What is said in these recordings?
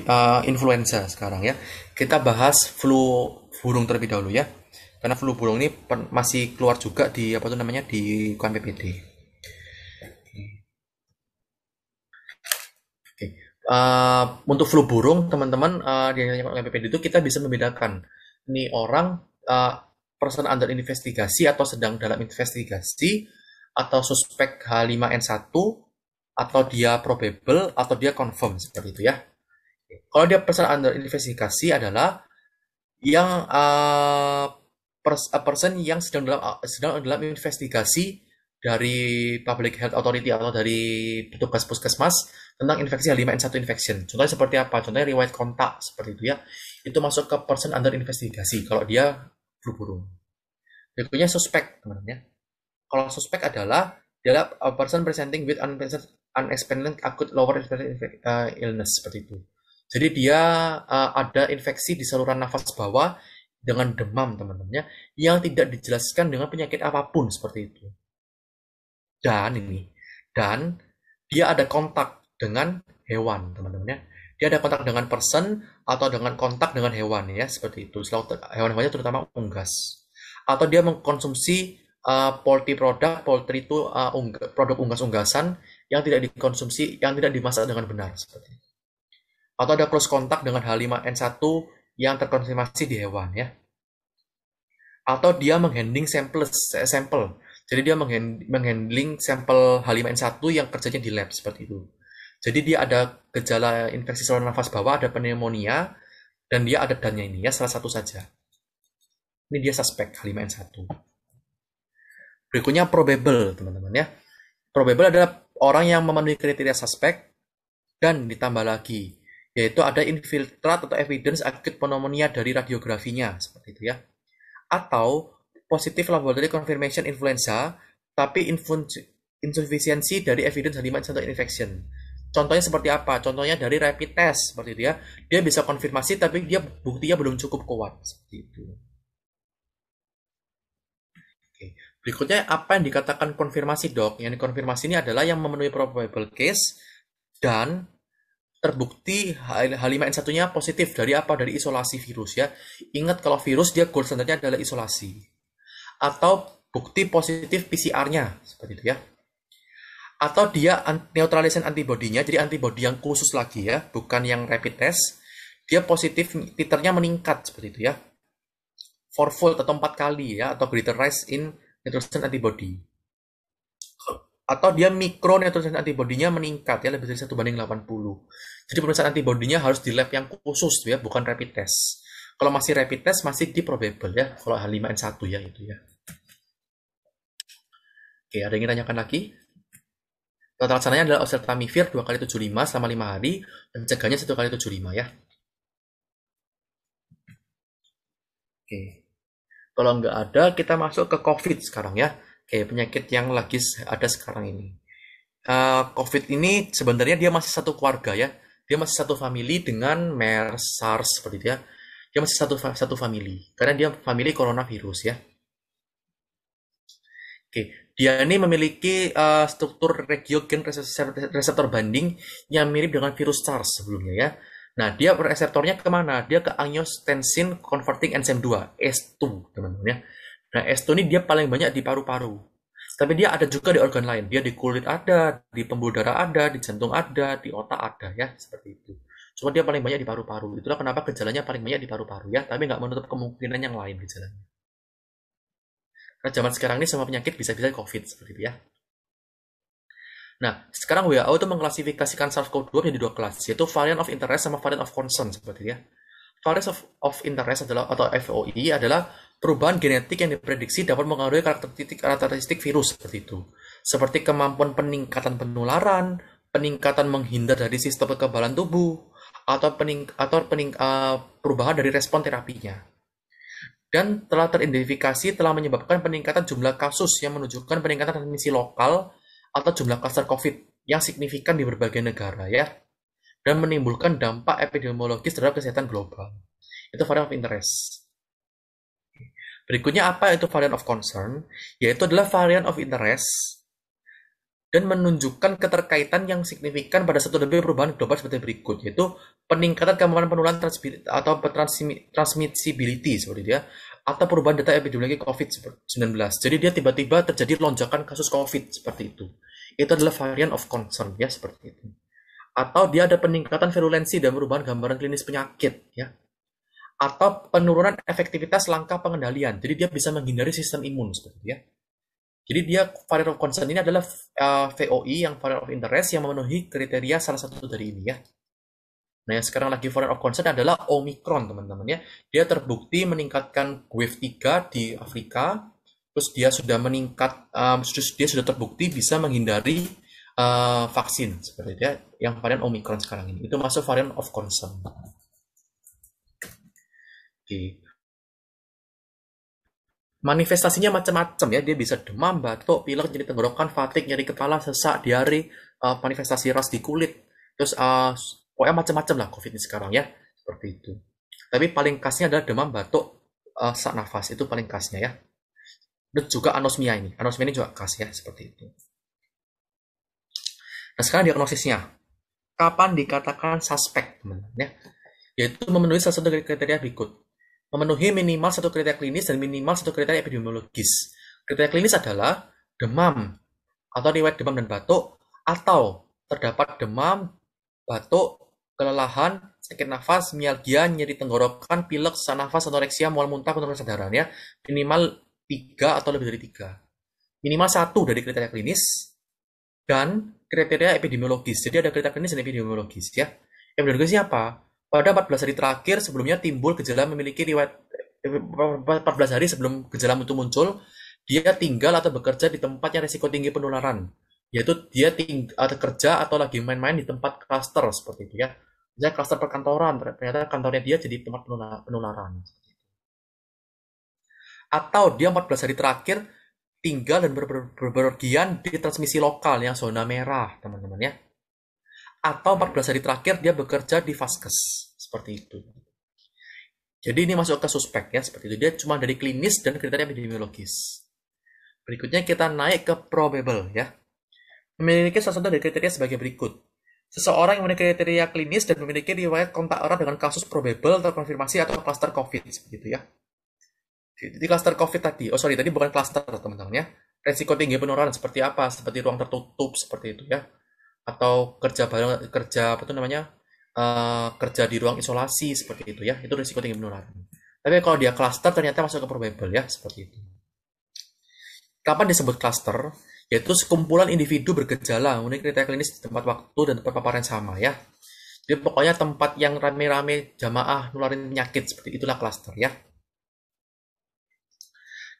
uh, influenza sekarang ya. Kita bahas flu burung terlebih dahulu ya. Karena flu burung ini masih keluar juga di apa tuh namanya di PPD. Oke. Uh, untuk flu burung teman-teman uh, di PPD itu kita bisa membedakan ini orang uh, person under investigasi atau sedang dalam investigasi atau suspek H5N1 atau dia probable atau dia confirm seperti itu ya. Kalau dia person under investigasi adalah yang uh, person yang sedang dalam ah, sedang dalam investigasi dari public health authority atau dari petugas puskesmas tentang infeksi H5N1 infection. Contohnya seperti apa? Contohnya riwayat kontak seperti itu ya. Itu masuk ke person under investigasi kalau dia flu burung. Berikutnya suspek teman-teman ya. Kalau suspek adalah adalah person presenting with unexpected acute lower respiratory illness seperti itu. Jadi dia uh, ada infeksi di saluran nafas bawah dengan demam teman-temannya yang tidak dijelaskan dengan penyakit apapun seperti itu. Dan ini dan dia ada kontak dengan hewan teman-temannya. Dia ada kontak dengan person atau dengan kontak dengan hewan ya seperti itu. Selalu Hewan-hewannya terutama unggas. Atau dia mengkonsumsi uh, poultry produk, poultry itu uh, eh, ungg produk unggas-unggasan yang tidak dikonsumsi, yang tidak dimasak dengan benar seperti itu atau ada close kontak dengan H5N1 yang terkonfirmasi di hewan ya. Atau dia menghandling sampel eh, sampel. Jadi dia menghandling sampel H5N1 yang kerjanya di lab seperti itu. Jadi dia ada gejala infeksi saluran nafas bawah, ada pneumonia, dan dia ada dannya ini ya salah satu saja. Ini dia suspek H5N1. Berikutnya probable teman-teman ya. Probable adalah orang yang memenuhi kriteria suspek dan ditambah lagi yaitu ada infiltrat atau evidence akut pneumonia dari radiografinya seperti itu ya atau positif laboratory confirmation influenza tapi insufisiensi dari evidence halimax untuk infection contohnya seperti apa contohnya dari rapid test seperti itu ya dia bisa konfirmasi tapi dia buktinya belum cukup kuat seperti itu Oke. berikutnya apa yang dikatakan konfirmasi dok yang dikonfirmasi ini adalah yang memenuhi probable case dan terbukti H5N1 nya positif dari apa? Dari isolasi virus ya. Ingat kalau virus dia gold standardnya adalah isolasi. Atau bukti positif PCR-nya seperti itu ya. Atau dia antibody antibodinya, jadi antibodi yang khusus lagi ya, bukan yang rapid test. Dia positif titernya meningkat seperti itu ya. Fourfold atau empat kali ya, atau greater rise in neutralizing antibody atau dia mikro antibody antibodinya meningkat ya lebih dari satu banding 80 jadi pemeriksaan antibodinya harus di lab yang khusus ya, bukan rapid test. Kalau masih rapid test masih di probable ya, kalau H5N1 ya itu ya. Oke, ada yang ingin tanyakan lagi? Total laksananya adalah oseltamivir 2 kali 75 selama 5 hari, pencegahannya 1 kali 75 ya. Oke. Kalau nggak ada, kita masuk ke COVID sekarang ya. Oke, penyakit yang lagi ada sekarang ini. Uh, COVID ini sebenarnya dia masih satu keluarga ya dia masih satu family dengan MERS SARS seperti dia ya. dia masih satu satu family karena dia family coronavirus ya oke dia ini memiliki uh, struktur regiogen reseptor, reseptor banding yang mirip dengan virus SARS sebelumnya ya nah dia reseptornya kemana dia ke angiostensin converting enzyme 2 S2 teman-teman ya nah S2 ini dia paling banyak di paru-paru tapi dia ada juga di organ lain. Dia di kulit ada, di pembuluh darah ada, di jantung ada, di otak ada ya, seperti itu. Cuma dia paling banyak di paru-paru. Itulah kenapa gejalanya paling banyak di paru-paru ya, tapi nggak menutup kemungkinan yang lain gejalanya. Karena zaman sekarang ini semua penyakit bisa-bisa COVID seperti itu ya. Nah, sekarang WHO itu mengklasifikasikan SARS-CoV-2 menjadi dua kelas, yaitu variant of interest sama variant of concern seperti itu ya. Variant of, of interest adalah atau FOI adalah perubahan genetik yang diprediksi dapat mengaruhi karakteristik, karakteristik virus seperti itu. Seperti kemampuan peningkatan penularan, peningkatan menghindar dari sistem kekebalan tubuh, atau, pening, atau pening, uh, eh, perubahan dari respon terapinya. Dan telah teridentifikasi telah menyebabkan peningkatan jumlah kasus yang menunjukkan peningkatan transmisi lokal atau jumlah kluster COVID yang signifikan di berbagai negara ya dan menimbulkan dampak epidemiologis terhadap kesehatan global. Itu variable of interest. Berikutnya apa itu variant of concern? Yaitu adalah variant of interest dan menunjukkan keterkaitan yang signifikan pada satu lebih perubahan global seperti berikut yaitu peningkatan kemampuan penularan atau transmissibility seperti dia ya, atau perubahan data epidemiologi COVID-19. Jadi dia tiba-tiba terjadi lonjakan kasus COVID seperti itu. Itu adalah variant of concern ya seperti itu. Atau dia ada peningkatan virulensi dan perubahan gambaran klinis penyakit ya atau penurunan efektivitas langkah pengendalian. Jadi dia bisa menghindari sistem imun seperti ya. Jadi dia variant of concern ini adalah uh, eh, VOI yang variant of interest yang memenuhi kriteria salah satu dari ini ya. Nah, yang sekarang lagi variant of concern adalah Omicron, teman-teman ya. Dia terbukti meningkatkan wave 3 di Afrika, terus dia sudah meningkat um, dia sudah terbukti bisa menghindari uh, vaksin seperti itu ya, yang varian Omicron sekarang ini. Itu masuk variant of concern. Manifestasinya macam-macam ya, dia bisa demam, batuk, pilek, jadi tenggorokan, fatigue, nyeri kepala, sesak, diare, uh, manifestasi ras di kulit, terus uh, pokoknya macam-macam lah COVID ini sekarang ya, seperti itu. Tapi paling khasnya adalah demam, batuk, uh, eh, sak nafas, itu paling khasnya ya. Dan juga anosmia ini, anosmia ini juga khas ya, seperti itu. Nah sekarang diagnosisnya, kapan dikatakan suspek teman-teman ya? Yaitu memenuhi salah satu kriteria berikut memenuhi minimal satu kriteria klinis dan minimal satu kriteria epidemiologis. Kriteria klinis adalah demam atau riwayat demam dan batuk atau terdapat demam, batuk, kelelahan, sakit nafas, mialgia, nyeri tenggorokan, pilek, sesak nafas, anoreksia, mual muntah, penurunan kesadaran ya. Minimal tiga atau lebih dari tiga. Minimal satu dari kriteria klinis dan kriteria epidemiologis. Jadi ada kriteria klinis dan epidemiologis ya. Epidemiologisnya apa? Pada 14 hari terakhir sebelumnya timbul gejala memiliki riwayat 14 eh, hari sebelum gejala itu muncul, dia tinggal atau bekerja di tempat yang risiko tinggi penularan. Yaitu dia tinggal atau kerja atau lagi main-main di tempat klaster seperti itu ya. Dia klaster perkantoran, ternyata kantornya dia jadi tempat penularan. Atau dia 14 hari terakhir tinggal dan berpergian di transmisi lokal yang zona merah, teman-teman ya atau 14 hari terakhir dia bekerja di vaskes seperti itu. Jadi ini masuk ke suspek ya seperti itu. Dia cuma dari klinis dan kriteria epidemiologis. Berikutnya kita naik ke probable ya. Memiliki salah satu dari kriteria sebagai berikut. Seseorang yang memiliki kriteria klinis dan memiliki riwayat kontak erat dengan kasus probable terkonfirmasi atau cluster COVID seperti itu ya. Jadi cluster COVID tadi, oh sorry tadi bukan cluster teman-teman ya. Resiko tinggi penularan seperti apa? Seperti ruang tertutup seperti itu ya atau kerja bareng kerja apa tuh namanya uh, kerja di ruang isolasi seperti itu ya itu risiko tinggi menular tapi kalau dia cluster ternyata masuk ke probable ya seperti itu kapan disebut cluster yaitu sekumpulan individu bergejala mengenai kriteria klinis di tempat waktu dan tempat paparan sama ya jadi pokoknya tempat yang rame-rame jamaah nularin penyakit seperti itulah cluster ya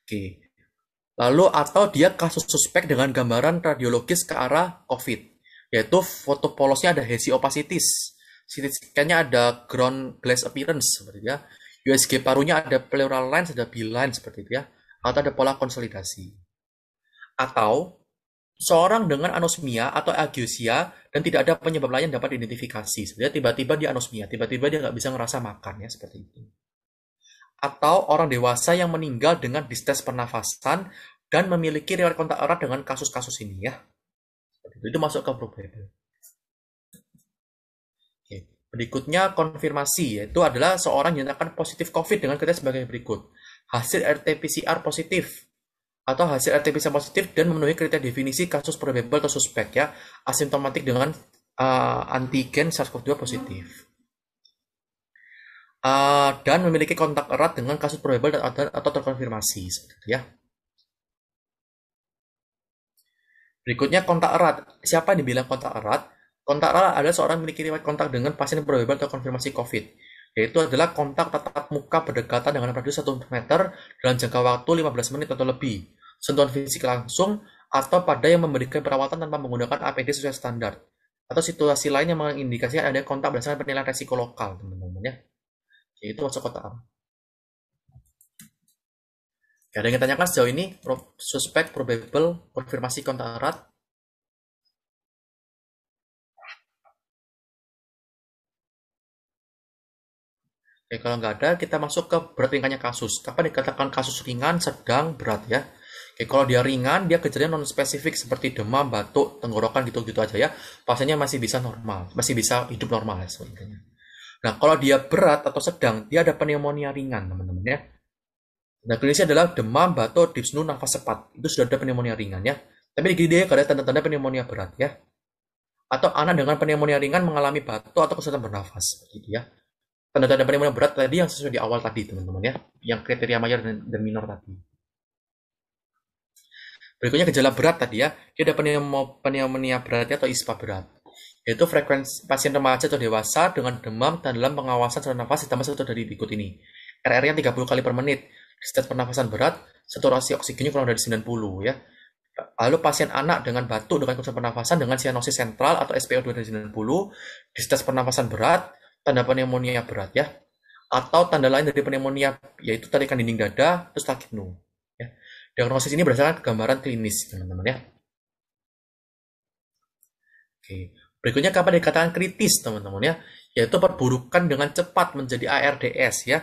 oke lalu atau dia kasus suspek dengan gambaran radiologis ke arah covid yaitu foto polosnya ada hazy opacities CT scan-nya ada ground glass appearance seperti itu ya USG parunya ada pleural lines ada lines seperti itu ya atau ada pola konsolidasi atau seorang dengan anosmia atau agiosia dan tidak ada penyebab lain yang dapat diidentifikasi sebenarnya tiba-tiba dia anosmia tiba-tiba dia nggak bisa ngerasa makan ya seperti itu atau orang dewasa yang meninggal dengan distres pernafasan dan memiliki riwayat kontak erat dengan kasus-kasus ini ya itu, itu masuk ke probable. Oke. berikutnya konfirmasi yaitu adalah seorang yang akan positif covid dengan kriteria sebagai berikut hasil RT-PCR positif atau hasil RT-PCR positif dan memenuhi kriteria definisi kasus probable atau suspek ya asimptomatik dengan uh, antigen SARS-CoV-2 positif uh, dan memiliki kontak erat dengan kasus probable atau, atau terkonfirmasi ya. Berikutnya kontak erat. Siapa yang dibilang kontak erat? Kontak erat adalah seorang memiliki riwayat kontak dengan pasien probable atau konfirmasi COVID, yaitu adalah kontak tatap muka berdekatan dengan radius 1 meter dalam jangka waktu 15 menit atau lebih, sentuhan fisik langsung, atau pada yang memberikan perawatan tanpa menggunakan APD sesuai standar, atau situasi lain yang mengindikasikan ada kontak berdasarkan penilaian risiko lokal, teman-teman ya. Itu masuk kontak erat. Gak ada yang ditanyakan sejauh ini, suspect, probable, konfirmasi kontak erat. Oke, kalau nggak ada, kita masuk ke berat ringannya kasus. Kapan dikatakan kasus ringan, sedang, berat ya? Oke, kalau dia ringan, dia kejadian non spesifik seperti demam, batuk, tenggorokan gitu-gitu aja ya. Pasiennya masih bisa normal, masih bisa hidup normal ya Nah, kalau dia berat atau sedang, dia ada pneumonia ringan, teman-teman ya Nah, klinisnya adalah demam, batuk, dipsnu, nafas cepat Itu sudah ada pneumonia ringan ya. Tapi di dia ada tanda-tanda pneumonia berat ya. Atau anak dengan pneumonia ringan mengalami batuk atau kesulitan bernafas gitu ya. Tanda-tanda pneumonia berat tadi yang sesuai di awal tadi teman-teman ya, yang kriteria mayor dan, dan minor tadi. Berikutnya gejala berat tadi ya, dia ada pneumonia berat ya, atau ISPA berat yaitu frekuensi pasien remaja atau dewasa dengan demam dan dalam pengawasan saluran nafas ditambah satu dari berikut ini. RR-nya 30 kali per menit, setiap pernafasan berat, saturasi oksigennya kurang dari 90 ya. Lalu pasien anak dengan batuk dengan kesulitan pernafasan dengan sianosis sentral atau SPO2 dari 90, setiap pernafasan berat, tanda pneumonia berat ya. Atau tanda lain dari pneumonia yaitu tarikan dinding dada, terus takipnu. Ya. Diagnosis ini berdasarkan gambaran klinis teman-teman ya. Oke. Berikutnya kapan dikatakan kritis teman-teman ya yaitu perburukan dengan cepat menjadi ARDS ya.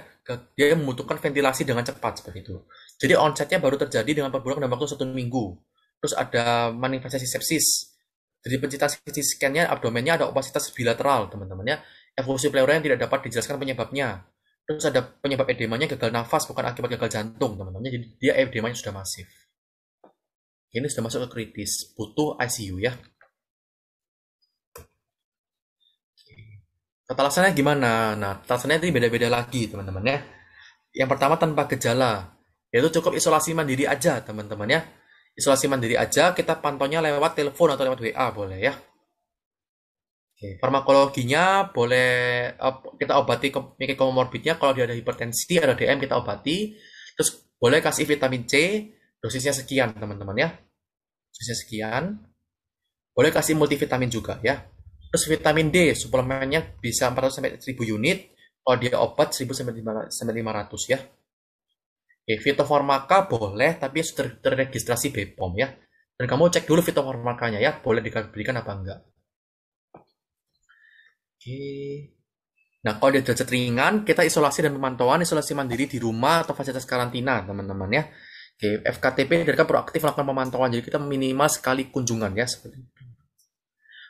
Dia membutuhkan ventilasi dengan cepat seperti itu. Jadi onsetnya baru terjadi dengan perburukan dalam waktu satu minggu. Terus ada manifestasi sepsis. Jadi pencinta scan-nya abdomennya ada opasitas bilateral teman-teman ya. pleura yang tidak dapat dijelaskan penyebabnya. Terus ada penyebab edemanya gagal nafas bukan akibat gagal jantung teman-teman. Ya. Jadi dia edemanya sudah masif. Ini sudah masuk ke kritis, butuh ICU ya. Tata laksananya gimana? Nah, tata laksananya ini beda-beda lagi, teman-teman ya. Yang pertama tanpa gejala, yaitu cukup isolasi mandiri aja, teman-teman ya. Isolasi mandiri aja, kita pantaunya lewat telepon atau lewat WA boleh ya. Oke, farmakologinya boleh eh, kita obati penyakit komorbidnya kalau dia ada hipertensi, ada DM kita obati. Terus boleh kasih vitamin C, dosisnya sekian, teman-teman ya. Dosisnya sekian. Boleh kasih multivitamin juga ya Terus vitamin D suplemennya bisa 400 sampai 1000 unit. Kalau dia obat 1000 sampai 500 ya. Oke, fitofarmaka boleh tapi sudah terregistrasi BPOM ya. Dan kamu cek dulu fitofarmakanya ya, boleh diberikan apa enggak. Oke. Nah, kalau dia derajat ringan, kita isolasi dan pemantauan, isolasi mandiri di rumah atau fasilitas karantina, teman-teman ya. Oke, FKTP mereka proaktif melakukan pemantauan, jadi kita minimal sekali kunjungan ya, seperti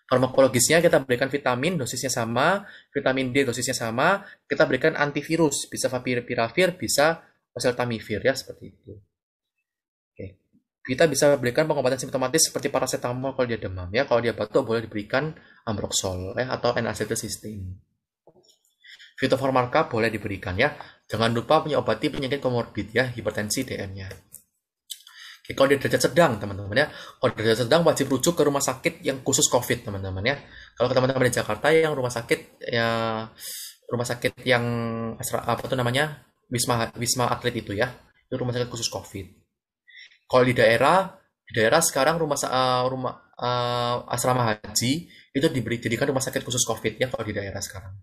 farmakologisnya kita berikan vitamin dosisnya sama, vitamin D dosisnya sama, kita berikan antivirus, bisa favipiravir, bisa oseltamivir ya seperti itu. Oke. Kita bisa berikan pengobatan simptomatis seperti paracetamol kalau dia demam ya, kalau dia batuk boleh diberikan ambroxol ya atau N-acetylcysteine. Fitofarmaka boleh diberikan ya. Jangan lupa menyobati penyakit komorbid ya, hipertensi DM-nya kalau di derajat sedang teman-teman ya kalau derajat sedang wajib rujuk ke rumah sakit yang khusus covid teman-teman ya kalau teman-teman di Jakarta yang rumah sakit ya rumah sakit yang apa tuh namanya wisma wisma atlet itu ya itu rumah sakit khusus covid kalau di daerah di daerah sekarang rumah eh, rumah uh, asrama haji itu diberi jadikan rumah sakit khusus covid ya kalau di daerah sekarang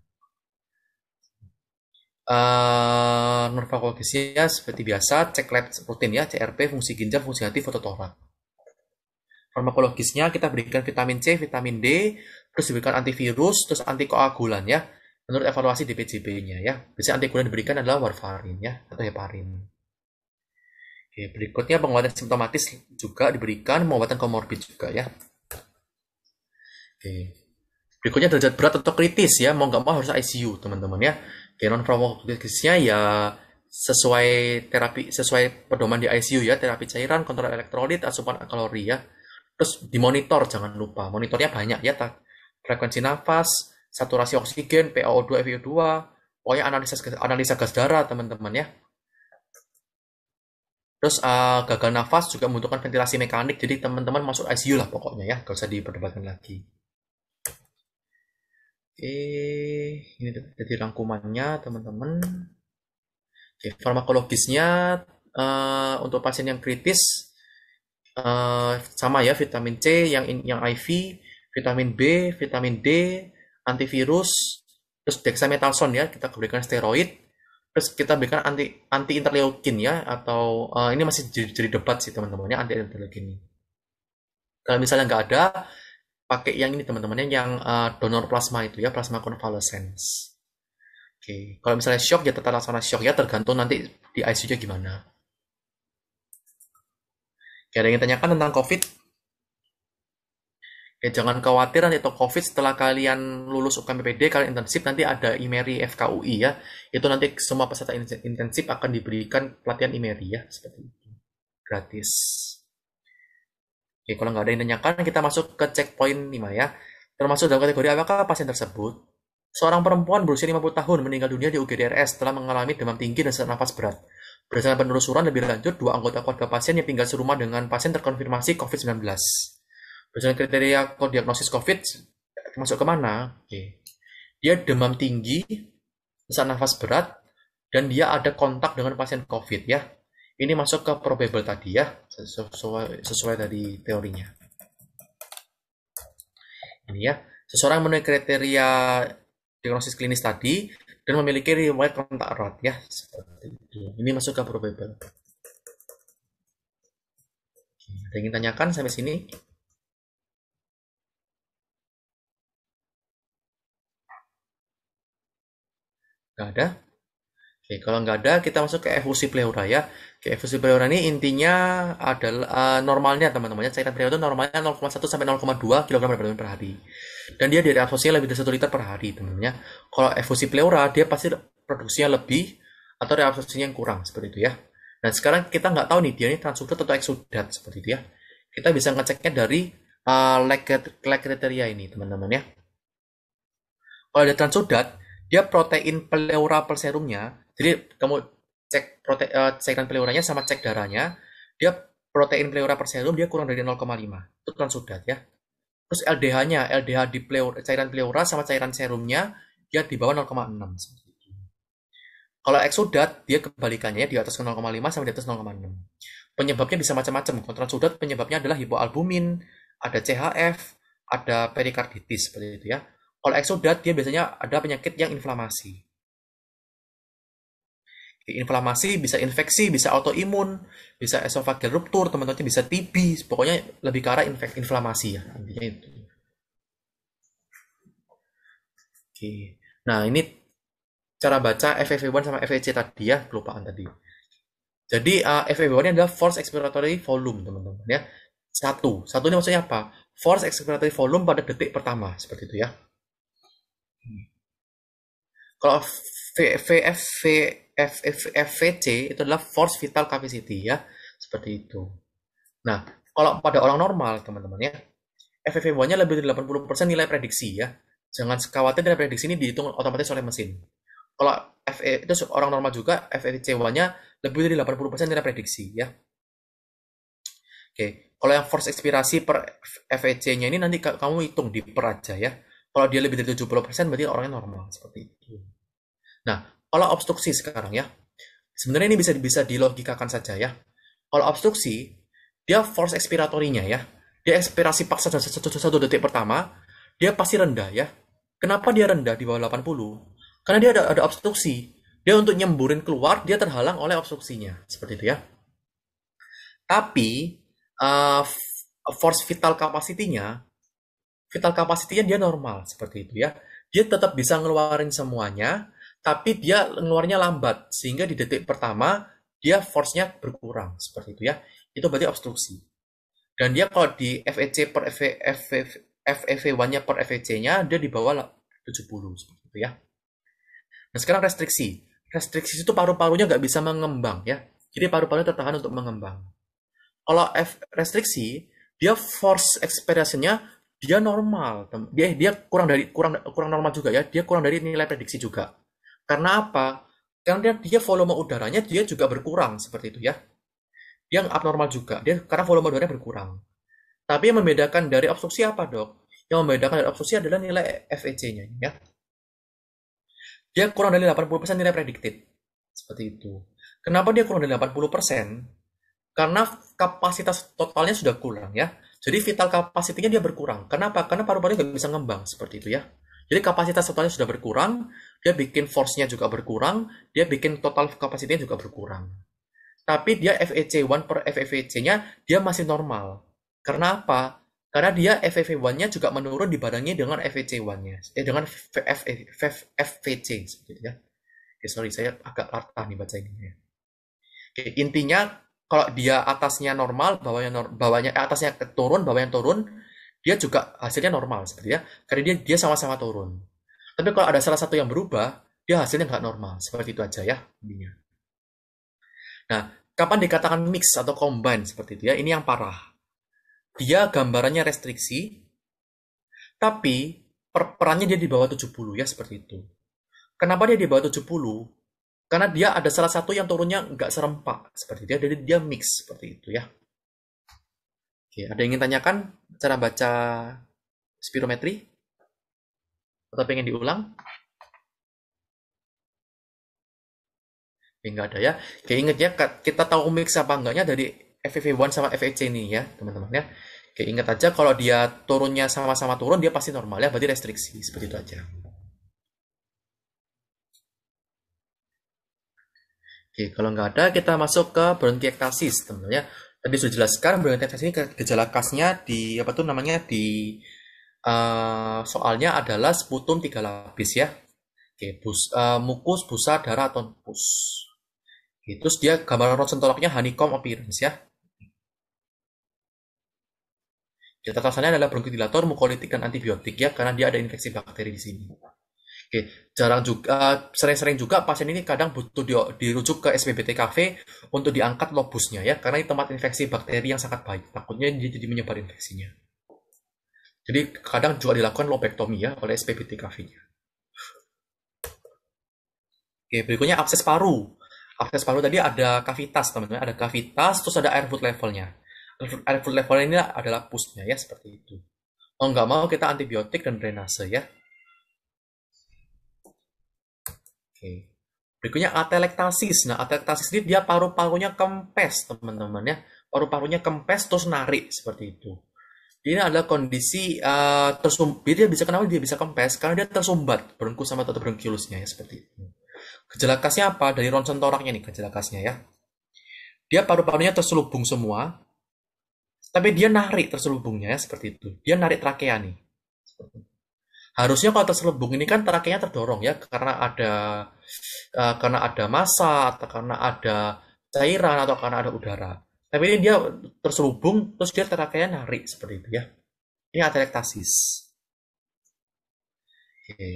Uh, eh, Norfakolgesia ya, seperti biasa cek lab rutin ya CRP fungsi ginjal fungsi hati fototorak farmakologisnya kita berikan vitamin C vitamin D terus diberikan antivirus terus antikoagulan ya menurut evaluasi DPJB-nya ya biasanya antikoagulan diberikan adalah warfarin ya atau heparin Oke, berikutnya pengobatan simptomatis juga diberikan pengobatan komorbid juga ya Oke. berikutnya derajat berat atau kritis ya mau nggak mau harus ICU teman-teman ya Canon farmakologisnya ya sesuai terapi sesuai pedoman di ICU ya terapi cairan kontrol elektrolit asupan kalori ya terus dimonitor jangan lupa monitornya banyak ya tak frekuensi nafas saturasi oksigen PaO2 FiO2 pokoknya analisa analisa gas darah teman-teman ya terus uh, gagal nafas juga membutuhkan ventilasi mekanik jadi teman-teman masuk ICU lah pokoknya ya gak usah diperdebatkan lagi Oke, ini jadi rangkumannya teman-teman. Oke, farmakologisnya uh, untuk pasien yang kritis uh, sama ya vitamin C yang yang IV, vitamin B, vitamin D, antivirus, terus dexamethasone ya kita berikan steroid, terus kita berikan anti anti interleukin ya atau uh, ini masih jadi, jadi debat sih teman-temannya anti interleukin ini. Kalau misalnya nggak ada, pakai yang ini teman-teman yang uh, donor plasma itu ya plasma convalescence. Oke, okay. kalau misalnya shock ya tetap laksana shock ya tergantung nanti di ICU-nya gimana. Oke, ada yang tanyakan tentang COVID? Oke jangan khawatir nanti itu COVID setelah kalian lulus UKMPD, kalian intensif, nanti ada IMERI FKUI ya. Itu nanti semua peserta intensif akan diberikan pelatihan IMERI e ya, seperti itu. Gratis. Oke, kalau nggak ada yang ditanyakan, kita masuk ke checkpoint 5 ya. Termasuk dalam kategori apakah pasien tersebut? Seorang perempuan berusia 50 tahun meninggal dunia di UGD RS setelah mengalami demam tinggi dan sesak nafas berat. Berdasarkan penelusuran lebih lanjut, dua anggota keluarga pasien yang tinggal serumah dengan pasien terkonfirmasi COVID-19. Berdasarkan kriteria diagnosis COVID, masuk kemana? Oke. Dia demam tinggi, sesak nafas berat, dan dia ada kontak dengan pasien COVID ya. Ini masuk ke probable tadi ya sesuai, sesuai dari teorinya. Ini ya, seseorang memenuhi kriteria diagnosis klinis tadi dan memiliki riwayat kontak erat ya seperti itu. Ini masuk ke probable. Oke, ada yang ingin tanyakan sampai sini? Gak ada? Oke, kalau nggak ada kita masuk ke efusi pleura ya. Oke, efusi pleura ini intinya adalah uh, normalnya teman-teman ya cairan pleura itu normalnya 0,1 sampai 0,2 kg per per hari. Dan dia dari absorpsinya lebih dari 1 liter per hari teman-teman ya. Kalau efusi pleura dia pasti produksinya lebih atau reabsorpsinya yang kurang seperti itu ya. Dan sekarang kita nggak tahu nih dia ini transudat atau eksudat seperti itu ya. Kita bisa ngeceknya dari uh, eh, leg, kriteria ini teman-teman ya. Kalau ada transudat, dia protein pleura per serumnya jadi kamu cek prote, uh, cairan pleuranya sama cek darahnya, dia protein pleura per serum dia kurang dari 0,5. Itu kan sudah ya. Terus LDH-nya, LDH di pleura, cairan pleura sama cairan serumnya dia di bawah 0,6. Kalau eksodat, dia kebalikannya di atas 0,5 sampai di atas 0,6. Penyebabnya bisa macam-macam. Kontras sudat penyebabnya adalah hipoalbumin, ada CHF, ada perikarditis seperti itu ya. Kalau eksodat dia biasanya ada penyakit yang inflamasi inflamasi, bisa infeksi, bisa autoimun, bisa esophageal ruptur, teman-teman bisa TB, pokoknya lebih ke arah infek, inflamasi ya, intinya itu. Oke. Nah, ini cara baca FEV1 sama FEC tadi ya, kelupaan tadi. Jadi uh, eh, FEV1 ini adalah force expiratory volume, teman-teman ya. Satu. Satu ini maksudnya apa? Force expiratory volume pada detik pertama, seperti itu ya. Kalau v, VFV itu adalah force vital capacity ya, seperti itu. Nah, kalau pada orang normal teman-teman ya, FFV1-nya lebih dari 80% nilai prediksi ya. Jangan khawatir nilai prediksi ini dihitung otomatis oleh mesin. Kalau FE itu orang normal juga fvc e 1 nya lebih dari 80% nilai prediksi ya. Oke, kalau yang force ekspirasi per fvc e nya ini nanti kamu hitung di per ya. Kalau dia lebih dari 70% berarti orangnya normal seperti itu. Nah, kalau obstruksi sekarang ya, sebenarnya ini bisa bisa dilogikakan saja ya. Kalau obstruksi, dia force expiratorinya ya. Dia ekspirasi paksa satu, satu, satu detik pertama, dia pasti rendah ya. Kenapa dia rendah di bawah 80? Karena dia ada, ada obstruksi. Dia untuk nyemburin keluar, dia terhalang oleh obstruksinya. Seperti itu ya. Tapi, uh, force vital capacity-nya vital capacity-nya dia normal seperti itu ya. Dia tetap bisa ngeluarin semuanya, tapi dia ngeluarnya lambat sehingga di detik pertama dia force-nya berkurang seperti itu ya. Itu berarti obstruksi. Dan dia kalau di FEC per FV, e, e, e FEV1-nya per FEC-nya dia di bawah 70 seperti itu ya. Nah sekarang restriksi. Restriksi itu paru-parunya nggak bisa mengembang ya. Jadi paru-parunya tertahan untuk mengembang. Kalau F restriksi, dia force expiration-nya dia normal dia dia kurang dari kurang kurang normal juga ya dia kurang dari nilai prediksi juga karena apa karena dia, volume udaranya dia juga berkurang seperti itu ya dia abnormal juga dia karena volume udaranya berkurang tapi yang membedakan dari obstruksi apa dok yang membedakan dari obstruksi adalah nilai FEC-nya ya dia kurang dari 80% nilai predicted seperti itu kenapa dia kurang dari 80% karena kapasitas totalnya sudah kurang ya jadi vital kapasitinya dia berkurang. Kenapa? Karena paru paru nggak bisa ngembang seperti itu ya. Jadi kapasitas totalnya sudah berkurang, dia bikin force-nya juga berkurang, dia bikin total kapasitinya juga berkurang. Tapi dia FEC1 per fec nya dia masih normal. Karena apa? Karena dia FEV1-nya juga menurun dibarengi dengan FEC1-nya, eh, dengan FVC e e e seperti ya. Oke, sorry, saya agak latah nih baca ini. Ya. Oke, intinya kalau dia atasnya normal, bawahnya nor bawahnya eh, atasnya turun, bawahnya turun, dia juga hasilnya normal seperti ya. Karena dia dia sama-sama turun. Tapi kalau ada salah satu yang berubah, dia hasilnya nggak normal. Seperti itu aja ya intinya. Nah, kapan dikatakan mix atau combine seperti itu ya? Ini yang parah. Dia gambarannya restriksi, tapi per perannya dia di bawah 70 ya seperti itu. Kenapa dia di bawah 70? karena dia ada salah satu yang turunnya nggak serempak seperti dia jadi dia mix seperti itu ya oke ada yang ingin tanyakan cara baca spirometri atau pengen diulang enggak ada ya oke inget ya kita tahu mix apa enggaknya dari FEV1 sama FEC ini ya teman-teman ya oke ingat aja kalau dia turunnya sama-sama turun dia pasti normal ya berarti restriksi seperti itu aja Oke, kalau nggak ada kita masuk ke bronkiektasis, teman-teman ya. Tadi sudah jelaskan bronkiektasis ini gejala khasnya di apa tuh namanya di uh, soalnya adalah sputum tiga lapis ya. Oke, bus, uh, mukus, busa, darah, atau pus. Oke, terus dia gambaran tolaknya honeycomb appearance ya. Kita atasannya adalah bronkitilator, mukolitik, dan antibiotik ya, karena dia ada infeksi bakteri di sini. Oke, jarang juga eh, sering-sering juga pasien ini kadang butuh di, dirujuk ke SPBT Cafe untuk diangkat lobusnya ya, karena ini tempat infeksi bakteri yang sangat baik. Takutnya dia jadi menyebar infeksinya. Jadi kadang juga dilakukan lobektomi ya oleh SPBT Cafe-nya. Oke, berikutnya abses paru. Abses paru tadi ada kavitas, teman-teman. Ada kavitas, terus ada air food levelnya. Air food levelnya ini adalah pusnya ya, seperti itu. Oh nggak mau kita antibiotik dan drainase ya. Oke. Berikutnya atelektasis. Nah, atelektasis ini dia paru-parunya kempes, teman-teman ya. Paru-parunya kempes terus narik seperti itu. Ini adalah kondisi uh, eh, tersumbat. Dia bisa kenapa dia bisa kempes? Karena dia tersumbat berengkus sama tutup berengkulusnya ya seperti itu. Gejala apa? Dari ronsen toraknya nih gejala ya. Dia paru-parunya terselubung semua, tapi dia narik terselubungnya ya seperti itu. Dia narik trakea nih. Seperti harusnya kalau terselubung ini kan terakhirnya terdorong ya karena ada uh, karena ada massa atau karena ada cairan atau karena ada udara tapi ini dia terselubung terus dia terakhirnya narik seperti itu ya ini atelektasis oke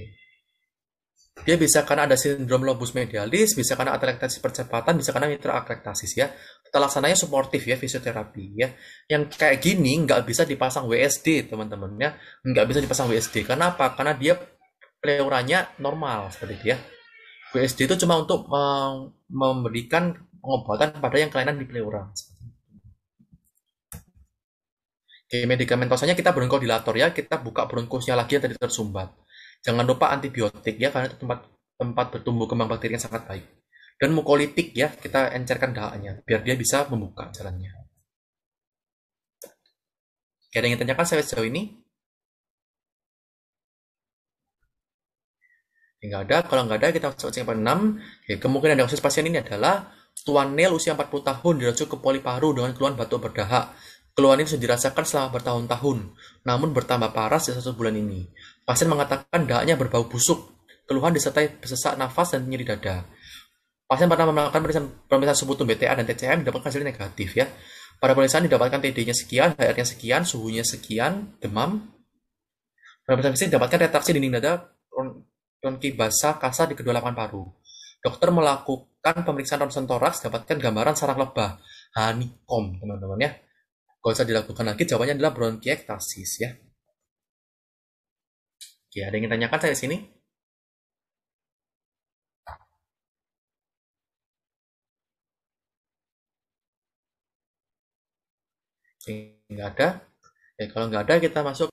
dia bisa karena ada sindrom lobus medialis bisa karena atelektasis percepatan bisa karena mitra atelektasis ya laksananya suportif ya fisioterapi ya yang kayak gini nggak bisa dipasang WSD teman-temannya nggak bisa dipasang WSD karena apa karena dia pleuranya normal seperti itu ya WSD itu cuma untuk memberikan pengobatan pada yang kelainan di pleura Oke, medikamentosanya kita bronkodilator ya, kita buka bronkusnya lagi yang tadi tersumbat. Jangan lupa antibiotik ya, karena itu tempat tempat bertumbuh kembang bakteri yang sangat baik dan mukolitik ya kita encerkan dahanya biar dia bisa membuka jalannya ada yang ditanyakan saya sejauh ini Enggak ada kalau nggak ada kita masuk ke yang 6 ya, kemungkinan diagnosis pasien ini adalah Tuan Neil usia 40 tahun dirujuk ke poliparu dengan keluhan batuk berdahak Keluhan ini sudah dirasakan selama bertahun-tahun, namun bertambah parah sejak satu bulan ini. Pasien mengatakan dahaknya berbau busuk, keluhan disertai sesak nafas dan nyeri dada. Pasien pernah melakukan pemeriksaan, pemeriksaan sebutum BTA dan TCM didapatkan hasil negatif ya. Pada pemeriksaan didapatkan TD-nya sekian, HR-nya sekian, suhunya sekian, demam. Pada pemeriksaan fisik didapatkan retraksi dinding dada, ronki basah kasar di kedua lapangan paru. Dokter melakukan pemeriksaan ronsen toraks, dapatkan gambaran sarang lebah, hanikom, teman-teman ya. Gak usah dilakukan lagi, jawabannya adalah bronkiektasis ya. Oke, ada yang ingin tanyakan saya di sini? nggak ada ya kalau nggak ada kita masuk